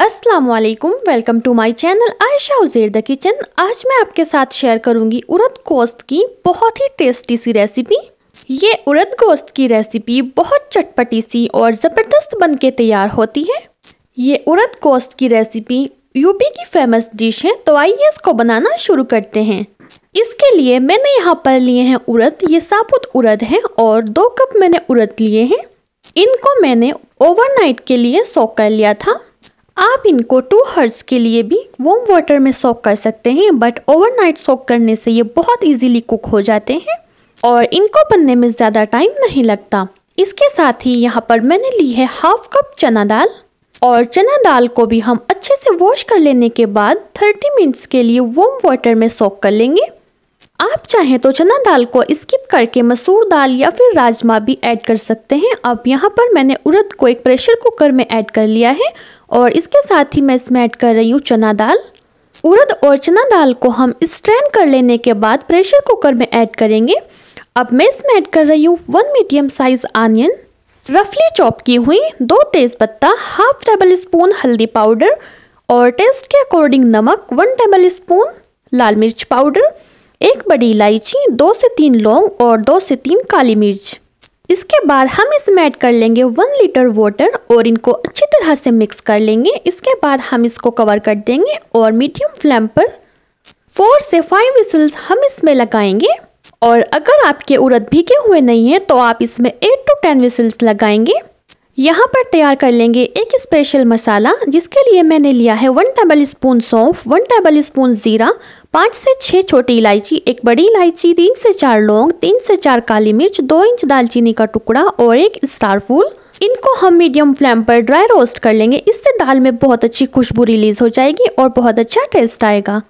असलकुम welcome to my channel Ayesha Uzair the kitchen आज मैं आपके साथ शेयर करूंगी उड़द गोश्त की बहुत ही टेस्टी सी रेसिपी ये उड़द गोश्त की रेसिपी बहुत चटपटी सी और ज़बरदस्त बन के तैयार होती है ये उड़द गोश्त की रेसिपी यूपी की फेमस डिश है तो आइए इसको बनाना शुरू करते हैं इसके लिए मैंने यहाँ पर लिए हैं उड़द ये साबुत उड़द हैं और दो कप मैंने उड़द लिए हैं इनको मैंने ओवरनाइट के लिए सोख कर लिया था आप इनको टू हर्ट्स के लिए भी वॉम वाटर में सॉक कर सकते हैं बट ओवरनाइट सॉक करने से ये बहुत इजीली कुक हो जाते हैं और इनको बनने में ज़्यादा टाइम नहीं लगता इसके साथ ही यहाँ पर मैंने ली है हाफ कप चना दाल और चना दाल को भी हम अच्छे से वॉश कर लेने के बाद 30 मिनट्स के लिए वॉम वाटर में सोक कर लेंगे आप चाहें तो चना दाल को स्किप करके मसूर दाल या फिर राजमा भी ऐड कर सकते हैं अब यहाँ पर मैंने उड़द को एक प्रेशर कुकर में ऐड कर लिया है और इसके साथ ही मैं इसमें ऐड कर रही हूँ चना दाल उड़द और चना दाल को हम स्ट्रेन कर लेने के बाद प्रेशर कुकर में ऐड करेंगे अब मैं इसमें ऐड कर रही हूँ वन मीडियम साइज आनियन रफली चॉप की हुई दो तेज़पत्ता हाफ टेबल स्पून हल्दी पाउडर और टेस्ट के अकॉर्डिंग नमक वन टेबल स्पून लाल मिर्च पाउडर एक बड़ी इलायची दो से तीन लौंग और दो से तीन काली मिर्च इसके बाद हम इसमें ऐड कर लेंगे वन लीटर वाटर और इनको अच्छी तरह से मिक्स कर लेंगे इसके बाद हम इसको कवर कर देंगे और मीडियम फ्लेम पर फोर से फाइव विसल्स हम इसमें लगाएंगे और अगर आपके उड़द भीगे हुए नहीं है तो आप इसमें एट टू टेन विसल्स लगाएंगे यहाँ पर तैयार कर लेंगे एक स्पेशल मसाला जिसके लिए मैंने लिया है वन टेबल स्पून सौंफ वन टेबल स्पून ज़ीरा पाँच से छः छोटी इलायची एक बड़ी इलायची तीन से चार लौंग तीन से चार काली मिर्च दो इंच दालचीनी का टुकड़ा और एक स्टार फूल इनको हम मीडियम फ्लेम पर ड्राई रोस्ट कर लेंगे इससे दाल में बहुत अच्छी खुशबू रिलीज़ हो जाएगी और बहुत अच्छा टेस्ट आएगा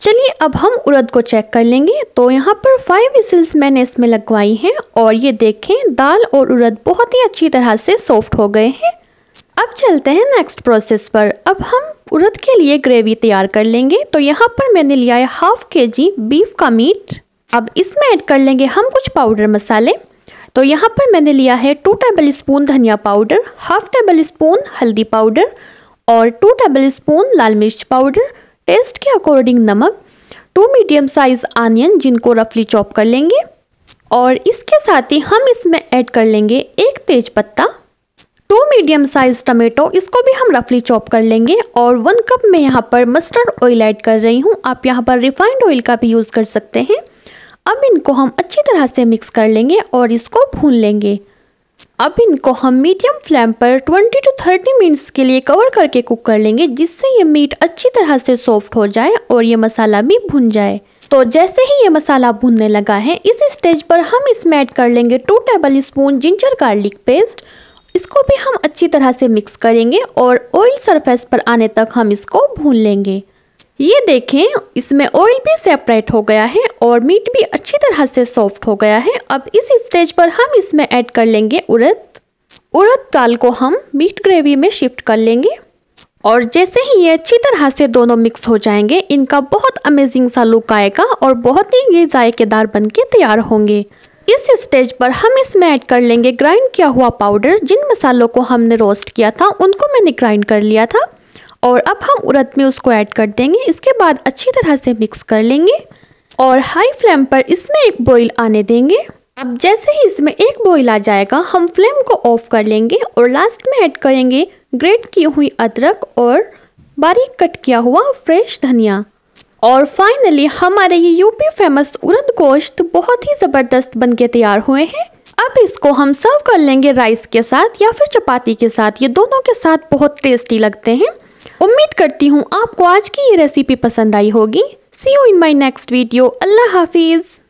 चलिए अब हम उड़द को चेक कर लेंगे तो यहाँ पर फाइव विसल्स मैंने इसमें लगवाई हैं और ये देखें दाल और उड़द बहुत ही अच्छी तरह से सॉफ्ट हो गए हैं अब चलते हैं नेक्स्ट प्रोसेस पर अब हम उड़द के लिए ग्रेवी तैयार कर लेंगे तो यहाँ पर मैंने लिया है हाफ के जी बीफ का मीट अब इसमें ऐड कर लेंगे हम कुछ पाउडर मसाले तो यहाँ पर मैंने लिया है टू टेबल स्पून धनिया पाउडर हाफ टेबल स्पून हल्दी पाउडर और टू टेबल स्पून लाल मिर्च पाउडर टेस्ट के अकॉर्डिंग नमक टू मीडियम साइज़ आनियन जिनको रफली चॉप कर लेंगे और इसके साथ ही हम इसमें ऐड कर लेंगे एक तेज पत्ता टू मीडियम साइज़ टमेटो इसको भी हम रफली चॉप कर लेंगे और वन कप में यहाँ पर मस्टर्ड ऑयल ऐड कर रही हूँ आप यहाँ पर रिफाइंड ऑयल का भी यूज़ कर सकते हैं अब इनको हम अच्छी तरह से मिक्स कर लेंगे और इसको भून लेंगे अब इनको हम मीडियम फ्लेम पर 20 टू 30 मिनट्स के लिए कवर करके कुक कर लेंगे जिससे ये मीट अच्छी तरह से सॉफ्ट हो जाए और ये मसाला भी भुन जाए तो जैसे ही ये मसाला भुनने लगा है इस स्टेज पर हम इसमें ऐड कर लेंगे two tablespoon ginger garlic paste इसको भी हम अच्छी तरह से मिक्स करेंगे और ऑयल सरफेस पर आने तक हम इसको भून लेंगे ये देखें इसमें ऑयल भी सेपरेट हो गया है और मीट भी अच्छी तरह से सॉफ्ट हो गया है अब इस स्टेज पर हम इसमें ऐड कर लेंगे उड़द उड़द दाल को हम मीट ग्रेवी में शिफ्ट कर लेंगे और जैसे ही ये अच्छी तरह से दोनों मिक्स हो जाएंगे इनका बहुत अमेजिंग सा लुक आएगा और बहुत ही ये जायकेदार बन के तैयार होंगे इस स्टेज पर हम इसमें ऐड कर लेंगे ग्राइंड किया हुआ पाउडर जिन मसालों को हमने रोस्ट किया था उनको मैंने ग्राइंड कर लिया था और अब हम उड़द में उसको ऐड कर देंगे इसके बाद अच्छी तरह से मिक्स कर लेंगे और हाई फ्लेम पर इसमें एक बॉईल आने देंगे अब जैसे ही इसमें एक बॉईल आ जाएगा हम फ्लेम को ऑफ कर लेंगे और लास्ट में ऐड करेंगे ग्रेट की हुई अदरक और बारीक कट किया हुआ फ्रेश धनिया और फाइनली हमारे ये यूपी फेमस उड़द गोश्त बहुत ही ज़बरदस्त बन के तैयार हुए हैं अब इसको हम सर्व कर लेंगे राइस के साथ या फिर चपाती के साथ ये दोनों के साथ बहुत टेस्टी लगते हैं उम्मीद करती हूँ आपको आज की ये रेसिपी पसंद आई होगी see you in my next video अल्लाह हाफिज़